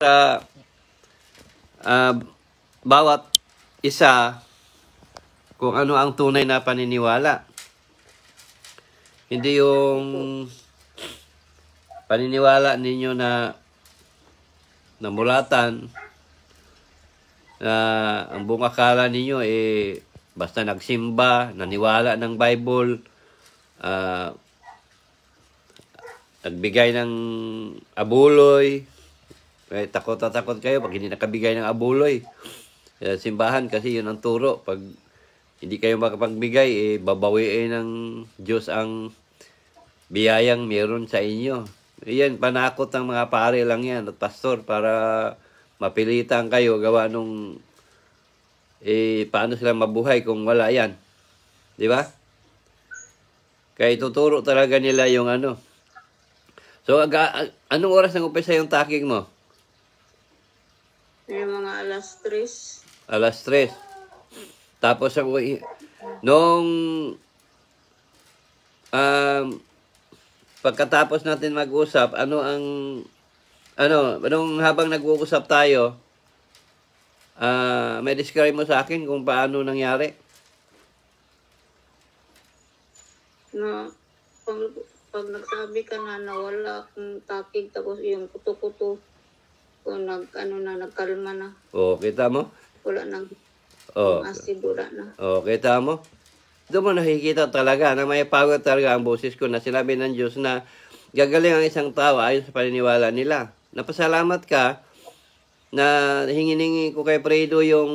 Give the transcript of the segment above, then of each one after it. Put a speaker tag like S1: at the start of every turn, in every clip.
S1: uh, uh, bawat isa kung ano ang tunay na paniniwala. Hindi yung paniniwala ninyo na namulatan na ang buong akala ninyo eh basta nagsimba, naniwala ng Bible, uh, nagbigay ng abuloy, eh, takot at takot kayo pag hindi nakabigay ng abuloy. Eh, simbahan kasi yun ang turo. Pag hindi kayo makapagbigay, eh, babawiin ng Diyos ang biyayang meron sa inyo. Iyan, panakot ng mga pare lang yan at pastor para mapilitan kayo gawa nung eh, paano sila mabuhay kung wala yan. Di ba? Kaya tuturo talaga nila yung ano. So, aga, anong oras nang upisa yung taking mo? mga alas 3. Alas 3. Tapos ako, eh, nung um, pagkatapos natin mag-usap, ano ang, ano, nung habang nag-uusap tayo, uh, may describe mo sa akin kung paano nangyari? Na, pag, pag nagsabi ka na nawala akong takig, tapos yung kuto-kuto, o nag, ano na, nagkalma na. Oo, oh, kita mo? Wala nang
S2: oh. acid,
S1: na. Oo, oh, kita mo? Doon mo nakikita talaga na may power talaga ang boses ko na sinabi ng Diyos na gagaling ang isang tao ayon sa paniniwala nila. Napasalamat ka na hinginingi ko kay Fredo yung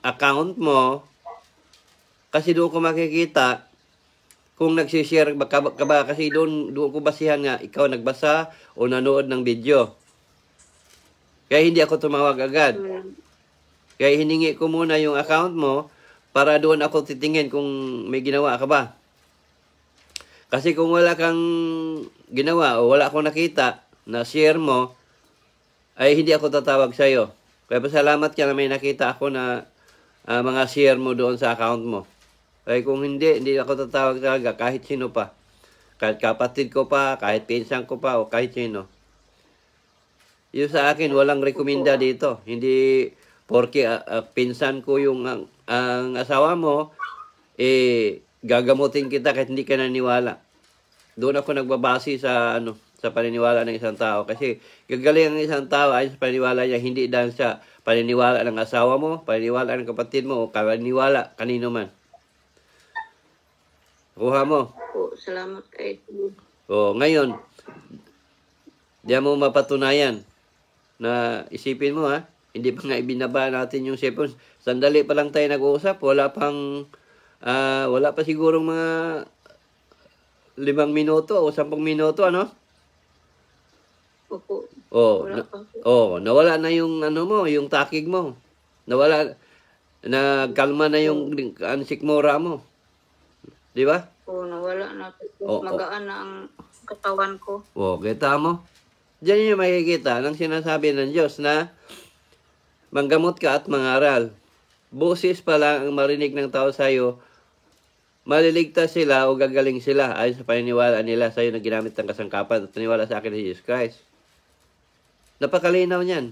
S1: account mo kasi doon ko makikita kung nagsishare ka ka ba kasi doon, doon ko basihan nga ikaw nagbasa o nanood ng video. Kaya hindi ako tumawag agad. Hmm. Kaya hiningi ko muna yung account mo para doon ako titingin kung may ginawa ka ba. Kasi kung wala kang ginawa o wala akong nakita na share mo, ay hindi ako tatawag sa'yo. Kaya pasalamat ka na may nakita ako na uh, mga share mo doon sa account mo. Kaya kung hindi, hindi ako tatawag talaga kahit sino pa. Kahit kapatid ko pa, kahit pinsan ko pa, o kahit sino. Yung sa akin, walang rekomenda dito. Hindi, porque uh, ah, uh, ah, pinsan ko yung ang, ang asawa mo, eh, gagamutin kita kahit hindi ka naniwala. Doon ako nagbabase sa ano sa paniniwala ng isang tao. Kasi gagaling ang isang tao ay sa paniniwala niya, hindi dahil sa paniniwala ng asawa mo, paniniwala ng kapatid mo, o paniniwala kanino man. Kuha mo. salamat kay O, ngayon, diyan mo mapatunayan na isipin mo ha, hindi pa nga ibinaba natin yung cellphone. Sandali pa lang tayo nag-uusap, wala pang, uh, wala pa siguro mga limang minuto o sampung minuto, ano? Opo. Oh, na, oh, nawala na yung ano mo, yung takig mo. Nawala, na kalma na yung ansik mo. Di ba? Oo, nawala na. Oh, oh. Magaan oh. na ang katawan ko. Oo, oh, kita mo? Diyan niyo makikita ng sinasabi ng Diyos na manggamot ka at mangaral. Boses pa lang ang marinig ng tao sa iyo, maliligtas sila o gagaling sila ayon sa paniniwala nila sa iyo na ginamit ng kasangkapan at paniwala sa akin ni Jesus Christ. Napakalinaw niyan.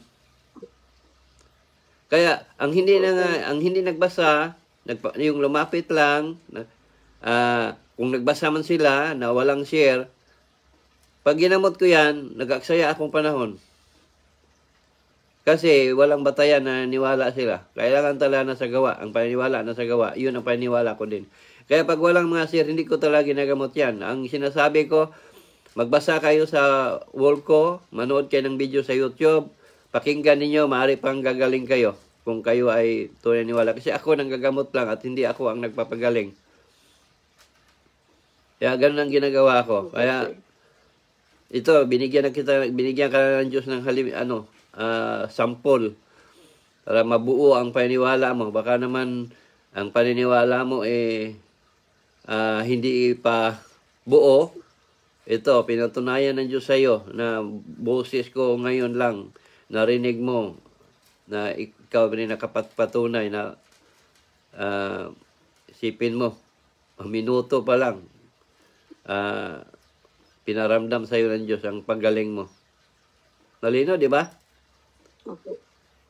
S1: Kaya ang hindi na nga, ang hindi nagbasa, nagpa, yung lumapit lang, na, uh, kung nagbasa man sila na walang share, pag ginamot ko yan, nag nagaksaya akong panahon. Kasi walang batayan na niwala sila. Kailangan talaga na sa gawa. Ang paniniwala na sa gawa, yun ang paniniwala ko din. Kaya pag walang mga sir, hindi ko talaga ginagamot yan. Ang sinasabi ko, magbasa kayo sa wall ko, manood kayo ng video sa YouTube, pakinggan ninyo, maaari pang gagaling kayo kung kayo ay tunay niwala. Kasi ako nang gagamot lang at hindi ako ang nagpapagaling. Kaya ganun ang ginagawa ko. Kaya ito, binigyan na kita, binigyan ka ng Diyos ng halim, ano, uh, ah, sample para mabuo ang paniniwala mo. Baka naman ang paniniwala mo eh uh, hindi pa buo. Ito, pinatunayan ng Diyos sa iyo na boses ko ngayon lang narinig mo na ikaw rin nakapatpatunay na uh, ah, sipin mo, minuto pa lang, uh, pinaramdam sa'yo ng Diyos ang paggaling mo. Nalino, di ba? Opo.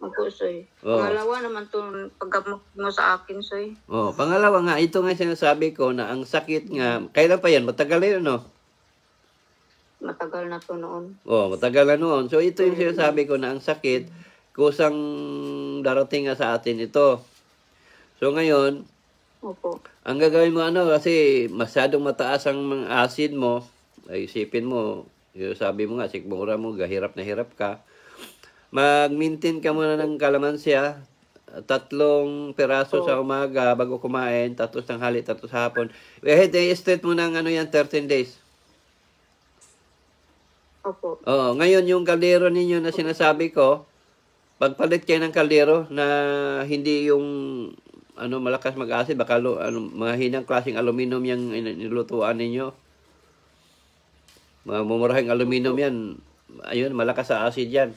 S1: Opo, Soy. Oh. Pangalawa naman ito pagkamak mo sa akin, Soy. Oh, pangalawa nga, ito nga sinasabi ko na ang sakit nga, kailan pa yan? Matagal na yun, no? Matagal na to noon. Oh, matagal na noon. So, ito yung mm-hmm. sinasabi ko na ang sakit, kusang darating nga sa atin ito. So, ngayon, Opo. ang gagawin mo ano, kasi masyadong mataas ang mga acid mo, ay isipin mo, sabi mo nga, sikmura mo, gahirap na hirap ka. Mag-maintain ka muna ng kalamansya, ah. tatlong peraso oh. sa umaga bago kumain, tatlos sa tanghali, tatlos sa hapon. Eh, day straight mo ng ano yan, 13 days. Opo. Oo, ngayon yung kaldero ninyo na sinasabi ko, pagpalit kayo ng kaldero na hindi yung ano malakas mag-acid, baka lo, ano, mahinang klaseng aluminum yung nilutuan ninyo. Mamurahing aluminum yan. Ayun, malakas sa acid yan.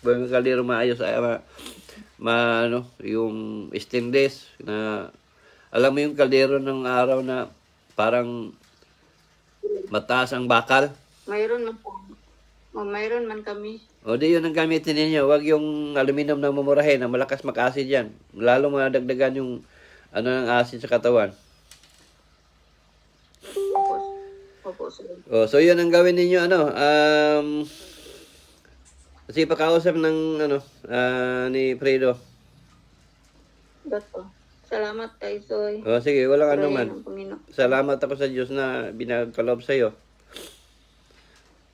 S1: Pwede kaliro maayos ay, ma, ma, ano, yung stainless na alam mo yung kaldero ng araw na parang mataas ang bakal? Mayroon man po. O, mayroon man kami. O, di yun ang gamitin ninyo. Huwag yung aluminum na mamurahin na malakas mag-acid yan. Lalo madagdagan yung ano ng acid sa katawan. Opo, sir. Oh, so yun ang gawin ninyo ano, um kasi pakausap ng ano uh, ni Fredo. Dato. Salamat kay Soy. Oh, sige, wala ano man. Salamat ako sa Diyos na binagkalob sa iyo.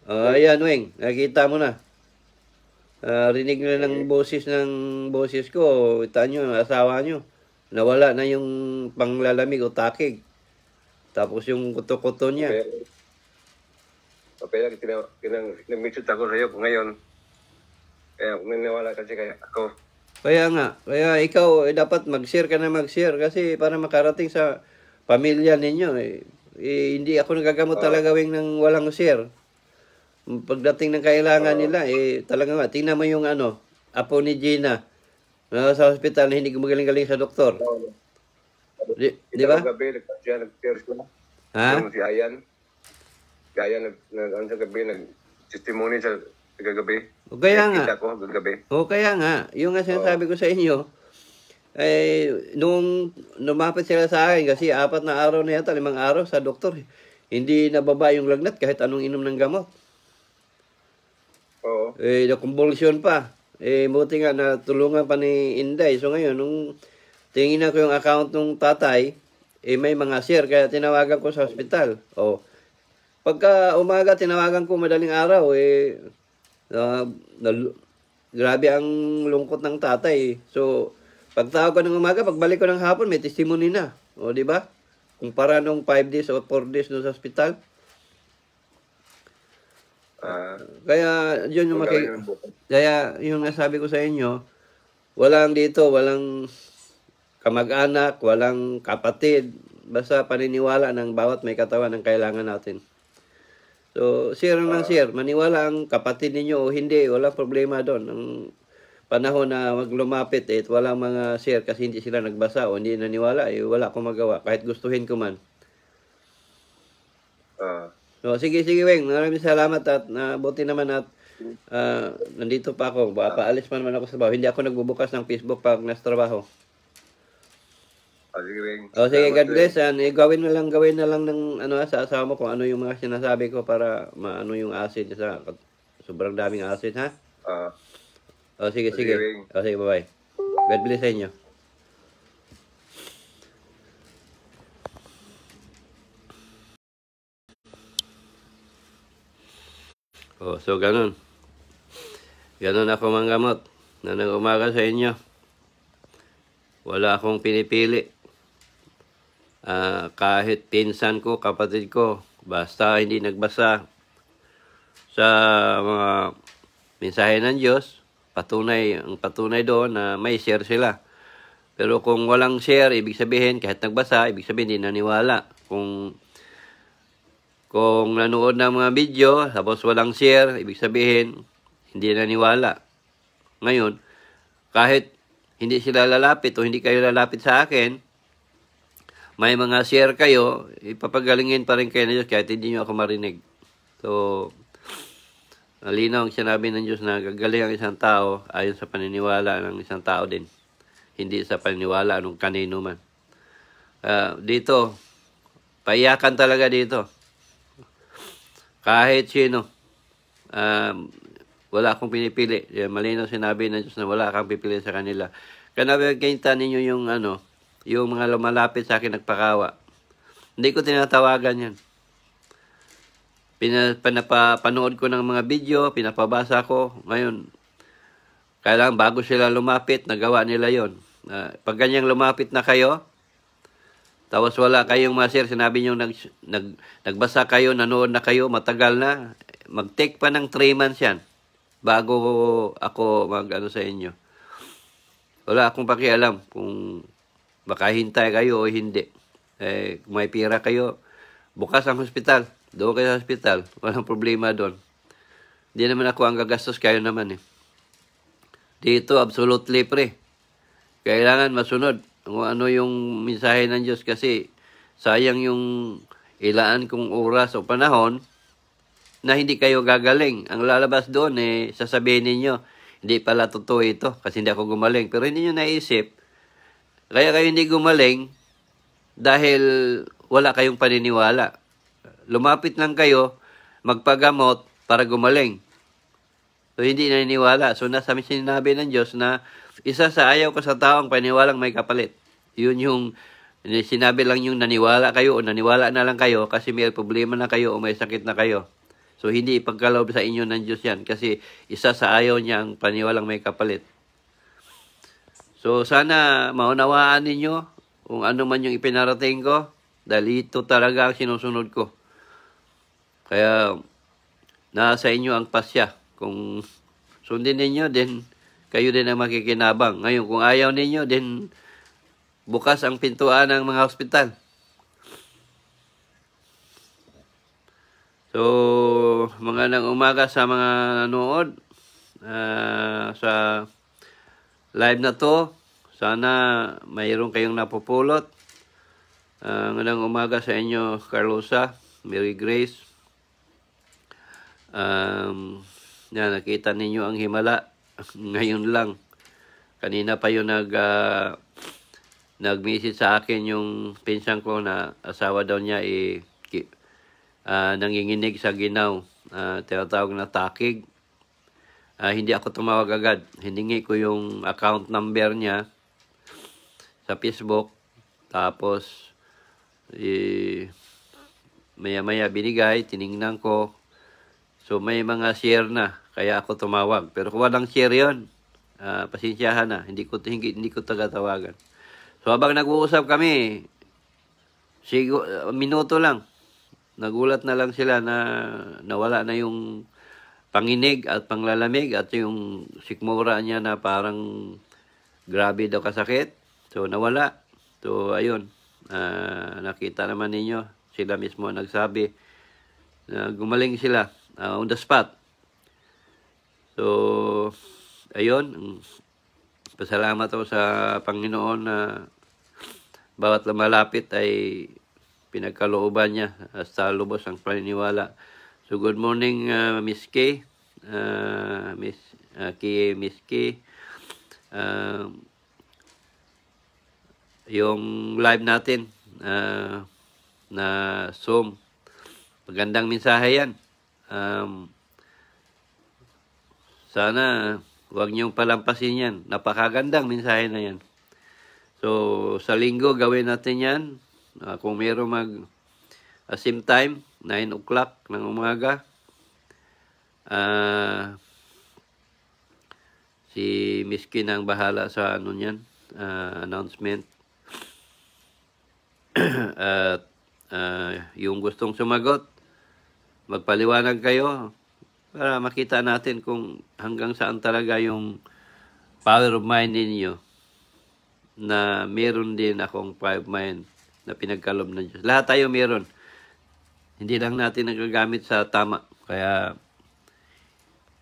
S1: Oh, ayan, Weng. Nakita mo na. Uh, rinig na ng boses ng boses ko. Ita nyo, asawa nyo. Nawala na yung panglalamig o takig. Tapos yung kuto-kuto niya. Kaya, kaya kinang, kinang, nag-message ako sa'yo ngayon. Kaya naniniwala kasi kaya ako. Kaya nga, kaya ikaw eh, dapat mag-share ka na mag-share kasi para makarating sa pamilya ninyo. Eh, eh hindi ako nagagamot uh, talaga wing ng walang share. Pagdating ng kailangan uh, nila, eh talaga nga, tingnan mo yung ano, apo ni Gina. Uh, sa ospital, hindi gumagaling-galing sa doktor. Uh, Di, di ba? Gabi, nagkasya, nag-share ko. Ha? Yung si Ayan. Si Ayan, nag, nag, ano gabi, nag-testimony sa gagabi. O kaya nga. Kita ko, gagabi. O kaya nga. Yung nga sinasabi ko sa inyo, eh, nung lumapit sila sa akin, kasi apat na araw na yata, limang araw sa doktor, hindi nababa yung lagnat kahit anong inom ng gamot. Oo. Eh, na-convulsion pa. Eh, buti nga natulungan pa ni Inday. So ngayon, nung tingin ko yung account ng tatay, eh may mga share, kaya tinawagan ko sa hospital. O, pagka umaga, tinawagan ko madaling araw, eh, uh, na, grabe ang lungkot ng tatay. So, pagtawag ko ng umaga, pagbalik ko ng hapon, may testimony na. O, di ba? Kumpara nung 5 days o 4 days no sa hospital. Uh, kaya yun yung maki- kaya yung nasabi ko sa inyo, walang dito, walang kamag-anak, walang kapatid. Basta paniniwala ng bawat may katawan ang kailangan natin. So, sir ano ng ah. sir, maniwala ang kapatid ninyo o hindi, wala problema doon. Ang panahon na maglumapit eh, wala mga sir kasi hindi sila nagbasa o hindi naniwala, eh, wala akong magawa kahit gustuhin ko man. Uh, so, sige, sige, Weng. Maraming salamat at nabuti ah, naman at uh, nandito pa ako. Ba, paalis man naman ako sa bahay. Hindi ako nagbubukas ng Facebook pag nasa trabaho. Oh, sige, Beng. Oh, sige, Salamat, God bless. Yan. Ah. Eh, gawin na lang, gawin na lang ng ano, ah, sa asawa mo kung ano yung mga sinasabi ko para maano yung acid sa sobrang daming acid, ha? Oo. Uh, ah. oh, oh, sige, sige. sige. Oh, sige, bye-bye. God bless sa inyo. Oh, so ganun. Ganun ako manggamot na nag umaga sa inyo. Wala akong pinipili. Uh, kahit pinsan ko, kapatid ko, basta hindi nagbasa sa mga mensahe ng Diyos, patunay, ang patunay doon na may share sila. Pero kung walang share, ibig sabihin, kahit nagbasa, ibig sabihin, hindi naniwala. Kung kung nanood ng mga video, tapos walang share, ibig sabihin, hindi naniwala. Ngayon, kahit hindi sila lalapit o hindi kayo lalapit sa akin, may mga share kayo, ipapagalingin pa rin kayo ng Diyos kahit hindi nyo ako marinig. So, nalinaw ang sinabi ng Diyos na gagaling ang isang tao ayon sa paniniwala ng isang tao din. Hindi sa paniniwala anong kanino man. Uh, dito, payakan talaga dito. Kahit sino. Um, wala akong pinipili. Eh, malinaw sinabi ng Diyos na wala kang pipili sa kanila. Kaya nabigyan ninyo yung ano, yung mga lumalapit sa akin nagpakawa. Hindi ko tinatawagan yan. Pinapanood ko ng mga video, pinapabasa ko. Ngayon, kailangan bago sila lumapit, nagawa nila yon. Uh, pag ganyang lumapit na kayo, tapos wala kayong masir, sinabi nyo nag, nag, nagbasa kayo, nanood na kayo, matagal na, mag-take pa ng 3 months yan bago ako mag-ano sa inyo. Wala akong pakialam kung Baka hintay kayo o hindi. Eh, may pira kayo, bukas ang hospital. Doon kayo sa hospital. Walang problema doon. Hindi naman ako ang gagastos, kayo naman eh. Dito, absolutely pre. Kailangan masunod kung ano yung mensahe ng Diyos kasi sayang yung ilaan kong oras o panahon na hindi kayo gagaling. Ang lalabas doon eh, sasabihin ninyo, hindi pala totoo ito kasi hindi ako gumaling. Pero hindi nyo naisip kaya kayo hindi gumaling dahil wala kayong paniniwala. Lumapit lang kayo magpagamot para gumaling. So, hindi naniniwala. So, nasa sinabi ng Diyos na isa sa ayaw ko sa taong ang paniwalang may kapalit. Yun yung sinabi lang yung naniwala kayo o naniwala na lang kayo kasi may problema na kayo o may sakit na kayo. So, hindi ipagkaloob sa inyo ng Diyos yan kasi isa sa ayaw niya ang paniwalang may kapalit. So sana maunawaan ninyo kung ano man yung ipinarating ko dahil ito talaga ang sinusunod ko. Kaya nasa inyo ang pasya. Kung sundin ninyo, then kayo din ang makikinabang. Ngayon, kung ayaw ninyo, then bukas ang pintuan ng mga hospital. So, mga nang umaga sa mga nanood uh, sa live na to. Sana mayroon kayong napupulot. Uh, ah, ngayong umaga sa inyo, Carlosa, Mary Grace. Um, na nakita ninyo ang himala ngayon lang. Kanina pa yun nag uh, nag-message sa akin yung pinsan ko na asawa daw niya eh, uh, nanginginig sa ginaw. Uh, tinatawag na takig uh, hindi ako tumawag agad. Hiningi ko yung account number niya sa Facebook. Tapos, eh, maya-maya binigay, tiningnan ko. So, may mga share na, kaya ako tumawag. Pero kung walang share yon uh, ah, pasensyahan na. Hindi ko, hindi, hindi ko tagatawagan. So, habang nag-uusap kami, sigo, minuto lang, nagulat na lang sila na nawala na yung panginig at panglalamig at yung sikmura niya na parang grabe daw kasakit. So nawala. So ayun, uh, nakita naman ninyo, sila mismo nagsabi na gumaling sila uh, on the spot. So ayun, pasalamat ako sa Panginoon na bawat lumalapit ay pinagkalooban niya hasta lubos ang paniniwala. So good morning, uh, Miss K. Uh, Miss uh, K, Miss K. Uh, yung live natin uh, na Zoom. Magandang mensahe yan. Um, sana huwag niyong palampasin yan. Napakagandang mensahe na yan. So, sa linggo gawin natin yan. Uh, kung meron mag uh, same time, 9 o'clock ng umaga. Uh, si Miss Kim ang bahala sa ano niyan, uh, announcement. At uh, yung gustong sumagot, magpaliwanag kayo para makita natin kung hanggang saan talaga yung power of mind ninyo na meron din akong power of mind na pinagkalob ng Diyos. Lahat tayo meron. Hindi lang natin nagagamit sa tama. Kaya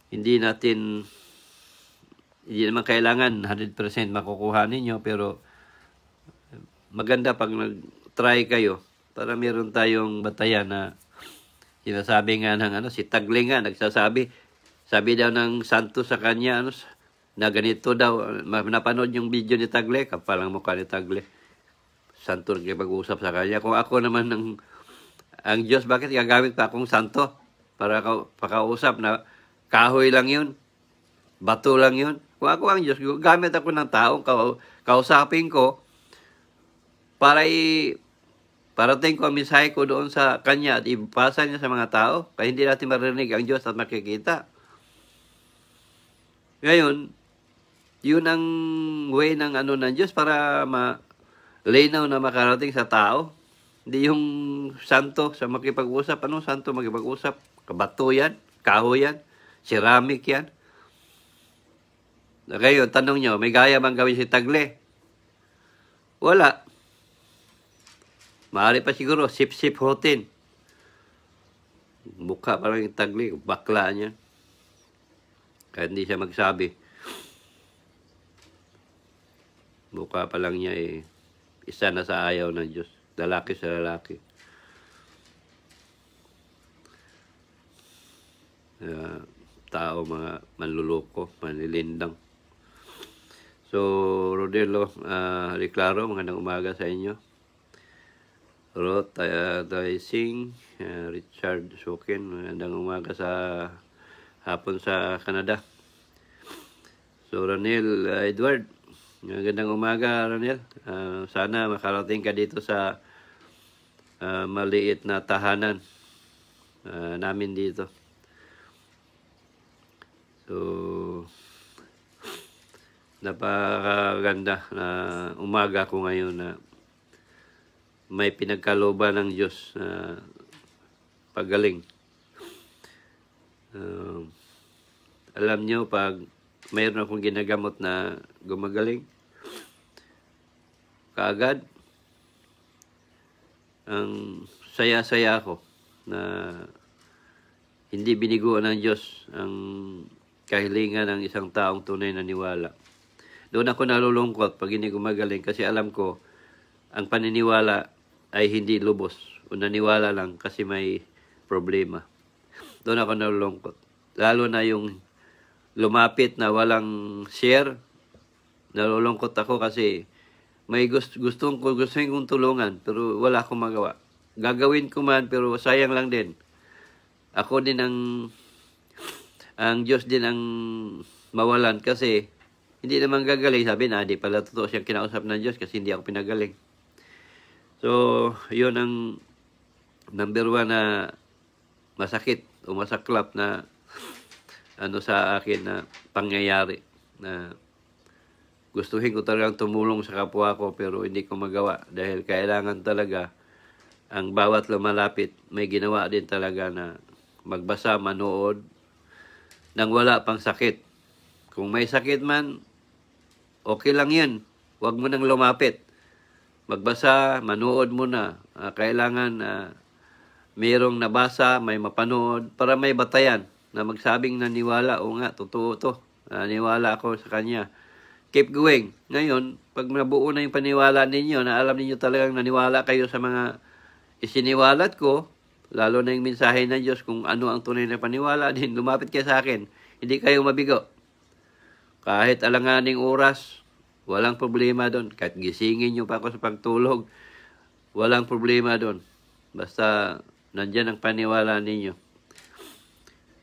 S1: hindi natin hindi naman kailangan 100% makukuha ninyo pero maganda pag nag-try kayo para meron tayong batayan na sinasabi nga ng ano si Tagle nga nagsasabi sabi daw ng santo sa kanya ano na ganito daw napanood yung video ni Tagle kapalang mukha ni Tagle Santos kay pag-usap sa kanya kung ako naman ng ang Diyos bakit gagamit pa akong santo para ka, pakausap na kahoy lang yun, bato lang yun. Kung ako ang Diyos, gamit ako ng taong kausapin ko para i parating ko ang mensahe ko doon sa kanya at ipasa niya sa mga tao kaya hindi natin marinig ang Diyos at makikita. Ngayon, yun ang way ng ano ng Diyos para ma linaw na makarating sa tao hindi yung santo sa makipag-usap. Ano santo makipag-usap? Kabato yan, kaho yan, ceramic yan. Ngayon, tanong nyo, may gaya bang gawin si Tagle? Wala. Maaari pa siguro, sip-sip hotin. Mukha parang yung Tagle, bakla niya. Kaya hindi siya magsabi. Mukha pa lang niya eh, isa na sa ayaw ng Diyos lalaki sa lalaki. Uh, tao, mga manluloko, manlilindang. So, Rodelo, uh, ah, Reclaro, magandang umaga sa inyo. Rod uh, ah, Daising, uh, ah, Richard Sokin, magandang umaga sa hapon sa Canada. So, Ranil uh, Edward, magandang umaga, Ranil. Uh, sana makarating ka dito sa uh, maliit na tahanan uh, namin dito. So, napakaganda na uh, umaga ko ngayon na may pinagkaloba ng Diyos na uh, pagaling. Uh, alam nyo, pag mayroon akong ginagamot na gumagaling, kaagad, ang saya-saya ko na hindi biniguan ng Diyos ang kahilingan ng isang taong tunay na niwala. Doon ako nalulungkot pag hindi gumagaling kasi alam ko ang paniniwala ay hindi lubos o naniwala lang kasi may problema. Doon ako nalulungkot. Lalo na yung lumapit na walang share, nalulungkot ako kasi may gusto, gustong, gusto kong tulungan, pero wala akong magawa. Gagawin ko man, pero sayang lang din. Ako din ang, ang Diyos din ang mawalan kasi hindi naman gagaling. Sabi na, di pala totoo siyang kinausap ng Diyos kasi hindi ako pinagaling. So, yun ang number one na masakit o masaklap na ano sa akin na pangyayari na gustuhin ko talagang tumulong sa kapwa ko pero hindi ko magawa dahil kailangan talaga ang bawat lumalapit may ginawa din talaga na magbasa, manood nang wala pang sakit. Kung may sakit man, okay lang yan. Huwag mo nang lumapit. Magbasa, manood mo na. Uh, kailangan uh, ah, mayroong nabasa, may mapanood para may batayan na magsabing naniwala. O nga, totoo to. Naniwala ako sa kanya keep going. Ngayon, pag nabuo na yung paniwala ninyo, na alam ninyo talagang naniwala kayo sa mga isiniwalat ko, lalo na yung mensahe ng Diyos kung ano ang tunay na paniwala din, lumapit kayo sa akin. Hindi kayo mabigo. Kahit alanganing oras, walang problema doon. Kahit gisingin nyo pa ako sa pagtulog, walang problema doon. Basta nandyan ang paniwala ninyo.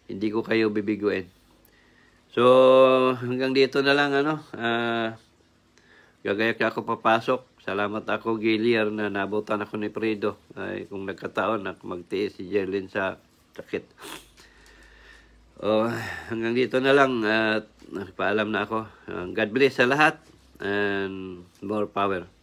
S1: Hindi ko kayo bibiguin. So, hanggang dito na lang, ano, uh, gagaya ka ako papasok. Salamat ako, Giliar, na nabutan ako ni Fredo. Ay, kung nagkataon, na magtiis si Jelin sa sakit. Oh, hanggang dito na lang at uh, paalam na ako. Uh, God bless sa lahat and more power.